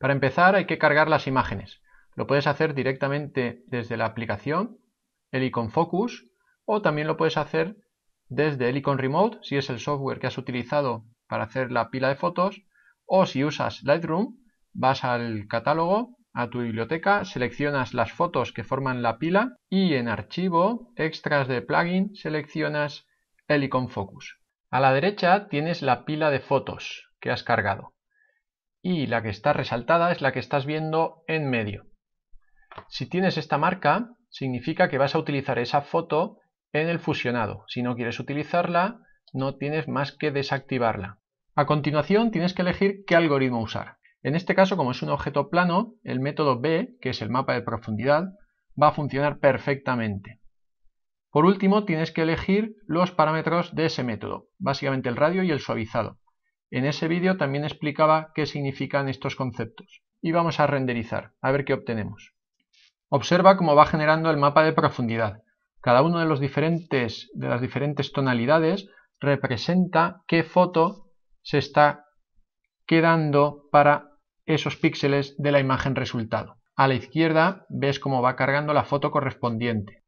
Para empezar hay que cargar las imágenes. Lo puedes hacer directamente desde la aplicación, el Focus, o también lo puedes hacer desde el Remote, si es el software que has utilizado para hacer la pila de fotos, o si usas Lightroom, vas al catálogo, a tu biblioteca, seleccionas las fotos que forman la pila y en archivo, extras de plugin, seleccionas el Focus. A la derecha tienes la pila de fotos que has cargado y la que está resaltada es la que estás viendo en medio. Si tienes esta marca, significa que vas a utilizar esa foto en el fusionado. Si no quieres utilizarla, no tienes más que desactivarla. A continuación, tienes que elegir qué algoritmo usar. En este caso, como es un objeto plano, el método B, que es el mapa de profundidad, va a funcionar perfectamente. Por último, tienes que elegir los parámetros de ese método, básicamente el radio y el suavizado. En ese vídeo también explicaba qué significan estos conceptos. Y vamos a renderizar, a ver qué obtenemos. Observa cómo va generando el mapa de profundidad. Cada uno de, los diferentes, de las diferentes tonalidades representa qué foto se está quedando para esos píxeles de la imagen resultado. A la izquierda ves cómo va cargando la foto correspondiente.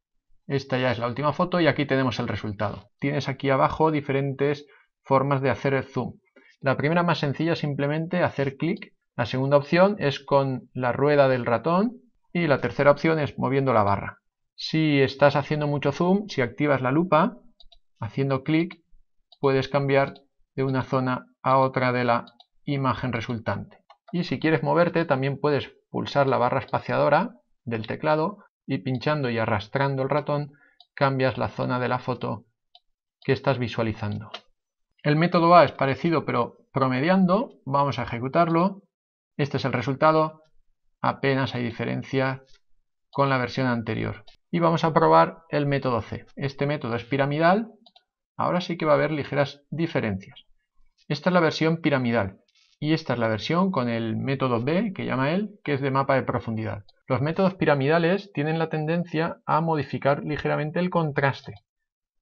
Esta ya es la última foto y aquí tenemos el resultado. Tienes aquí abajo diferentes formas de hacer el zoom. La primera más sencilla es simplemente hacer clic. La segunda opción es con la rueda del ratón y la tercera opción es moviendo la barra. Si estás haciendo mucho zoom, si activas la lupa, haciendo clic puedes cambiar de una zona a otra de la imagen resultante. Y si quieres moverte también puedes pulsar la barra espaciadora del teclado y pinchando y arrastrando el ratón cambias la zona de la foto que estás visualizando. El método A es parecido pero promediando. Vamos a ejecutarlo. Este es el resultado. Apenas hay diferencia con la versión anterior. Y vamos a probar el método C. Este método es piramidal. Ahora sí que va a haber ligeras diferencias. Esta es la versión piramidal. Y esta es la versión con el método B, que llama él, que es de mapa de profundidad. Los métodos piramidales tienen la tendencia a modificar ligeramente el contraste.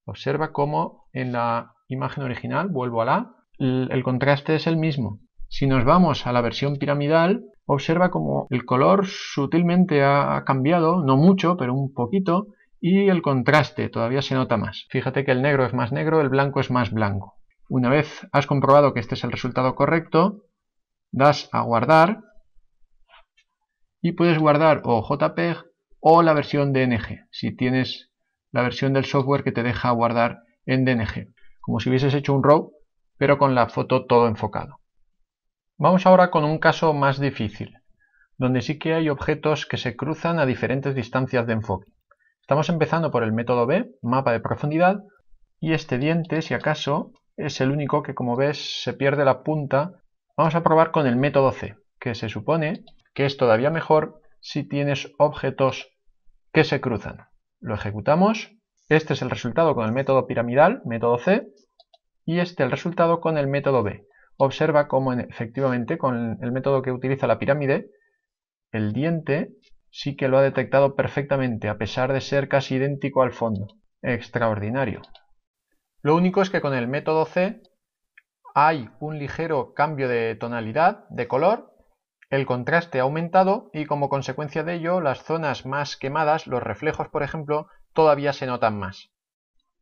Observa cómo en la imagen original, vuelvo a la, el contraste es el mismo. Si nos vamos a la versión piramidal, observa como el color sutilmente ha cambiado, no mucho, pero un poquito, y el contraste todavía se nota más. Fíjate que el negro es más negro, el blanco es más blanco. Una vez has comprobado que este es el resultado correcto, das a guardar y puedes guardar o JPEG o la versión DNG, si tienes la versión del software que te deja guardar en DNG como si hubieses hecho un RAW, pero con la foto todo enfocado. Vamos ahora con un caso más difícil, donde sí que hay objetos que se cruzan a diferentes distancias de enfoque. Estamos empezando por el método B, mapa de profundidad, y este diente, si acaso, es el único que como ves se pierde la punta. Vamos a probar con el método C, que se supone que es todavía mejor si tienes objetos que se cruzan. Lo ejecutamos este es el resultado con el método piramidal, método C, y este el resultado con el método B. Observa cómo efectivamente con el método que utiliza la pirámide, el diente sí que lo ha detectado perfectamente, a pesar de ser casi idéntico al fondo. Extraordinario. Lo único es que con el método C hay un ligero cambio de tonalidad, de color, el contraste ha aumentado y como consecuencia de ello las zonas más quemadas, los reflejos por ejemplo, todavía se notan más.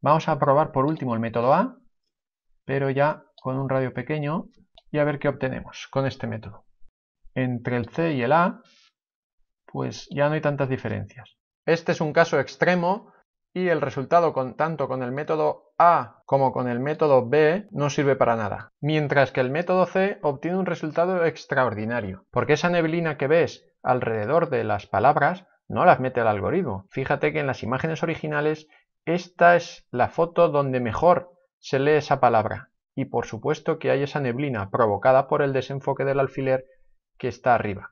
Vamos a probar por último el método A, pero ya con un radio pequeño y a ver qué obtenemos con este método. Entre el C y el A, pues ya no hay tantas diferencias. Este es un caso extremo y el resultado con, tanto con el método A como con el método B no sirve para nada. Mientras que el método C obtiene un resultado extraordinario, porque esa neblina que ves alrededor de las palabras no las mete el algoritmo. Fíjate que en las imágenes originales esta es la foto donde mejor se lee esa palabra. Y por supuesto que hay esa neblina provocada por el desenfoque del alfiler que está arriba.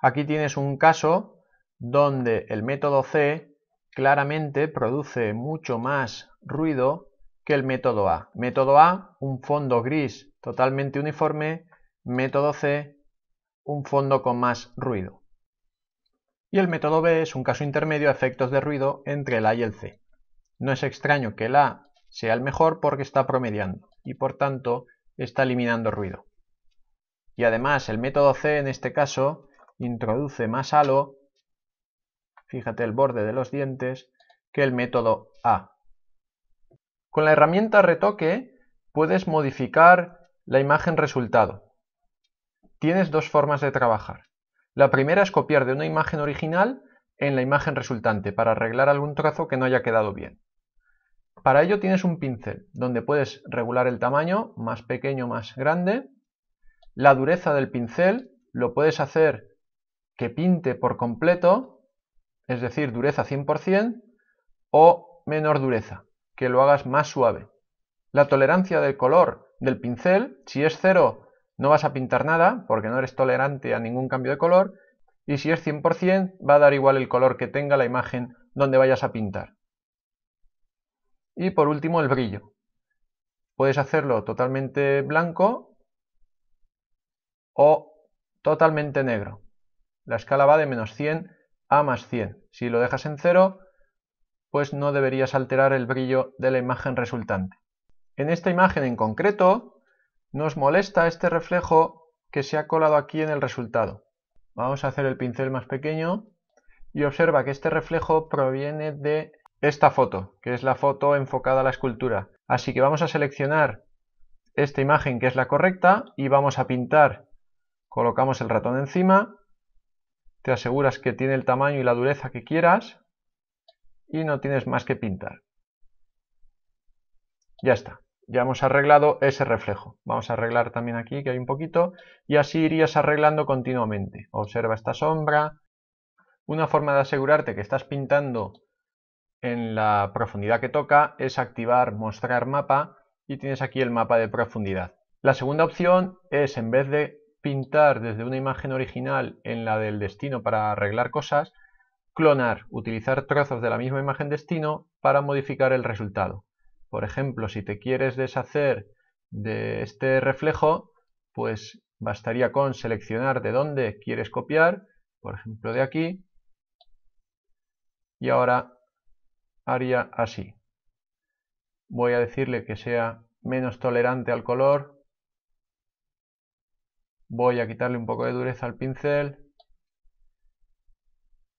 Aquí tienes un caso donde el método C claramente produce mucho más ruido que el método A. Método A, un fondo gris totalmente uniforme. Método C, un fondo con más ruido y el método B es un caso intermedio a efectos de ruido entre el A y el C. No es extraño que el A sea el mejor porque está promediando y por tanto está eliminando ruido. Y además el método C en este caso introduce más halo, fíjate el borde de los dientes, que el método A. Con la herramienta retoque puedes modificar la imagen resultado. Tienes dos formas de trabajar. La primera es copiar de una imagen original en la imagen resultante para arreglar algún trazo que no haya quedado bien. Para ello tienes un pincel donde puedes regular el tamaño, más pequeño, más grande. La dureza del pincel lo puedes hacer que pinte por completo, es decir, dureza 100% o menor dureza, que lo hagas más suave. La tolerancia del color del pincel, si es cero no vas a pintar nada porque no eres tolerante a ningún cambio de color y si es 100% va a dar igual el color que tenga la imagen donde vayas a pintar. Y por último el brillo. Puedes hacerlo totalmente blanco o totalmente negro. La escala va de menos 100 a más 100. Si lo dejas en cero, pues no deberías alterar el brillo de la imagen resultante. En esta imagen en concreto, nos molesta este reflejo que se ha colado aquí en el resultado. Vamos a hacer el pincel más pequeño y observa que este reflejo proviene de esta foto, que es la foto enfocada a la escultura. Así que vamos a seleccionar esta imagen que es la correcta y vamos a pintar. Colocamos el ratón encima, te aseguras que tiene el tamaño y la dureza que quieras y no tienes más que pintar. Ya está ya hemos arreglado ese reflejo. Vamos a arreglar también aquí, que hay un poquito, y así irías arreglando continuamente. Observa esta sombra. Una forma de asegurarte que estás pintando en la profundidad que toca es activar mostrar mapa y tienes aquí el mapa de profundidad. La segunda opción es, en vez de pintar desde una imagen original en la del destino para arreglar cosas, clonar, utilizar trozos de la misma imagen destino para modificar el resultado. Por ejemplo, si te quieres deshacer de este reflejo, pues bastaría con seleccionar de dónde quieres copiar, por ejemplo de aquí, y ahora haría así. Voy a decirle que sea menos tolerante al color, voy a quitarle un poco de dureza al pincel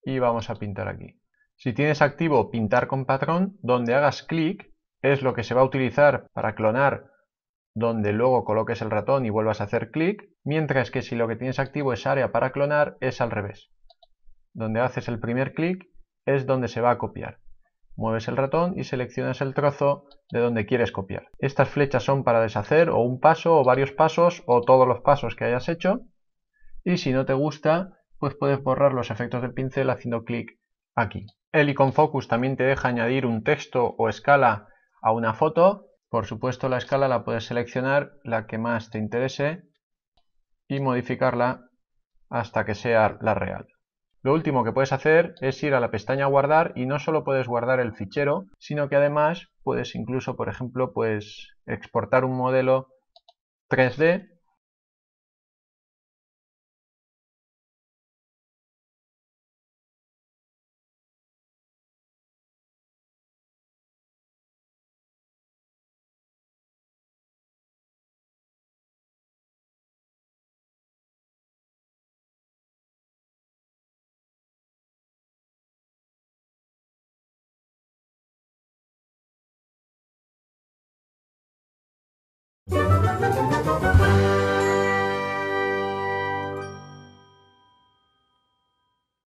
y vamos a pintar aquí. Si tienes activo pintar con patrón, donde hagas clic es lo que se va a utilizar para clonar donde luego coloques el ratón y vuelvas a hacer clic, mientras que si lo que tienes activo es área para clonar es al revés. Donde haces el primer clic es donde se va a copiar. Mueves el ratón y seleccionas el trozo de donde quieres copiar. Estas flechas son para deshacer o un paso o varios pasos o todos los pasos que hayas hecho. Y si no te gusta, pues puedes borrar los efectos del pincel haciendo clic aquí. El Icon Focus también te deja añadir un texto o escala a una foto. Por supuesto la escala la puedes seleccionar la que más te interese y modificarla hasta que sea la real. Lo último que puedes hacer es ir a la pestaña guardar y no solo puedes guardar el fichero, sino que además puedes incluso, por ejemplo, pues exportar un modelo 3D Música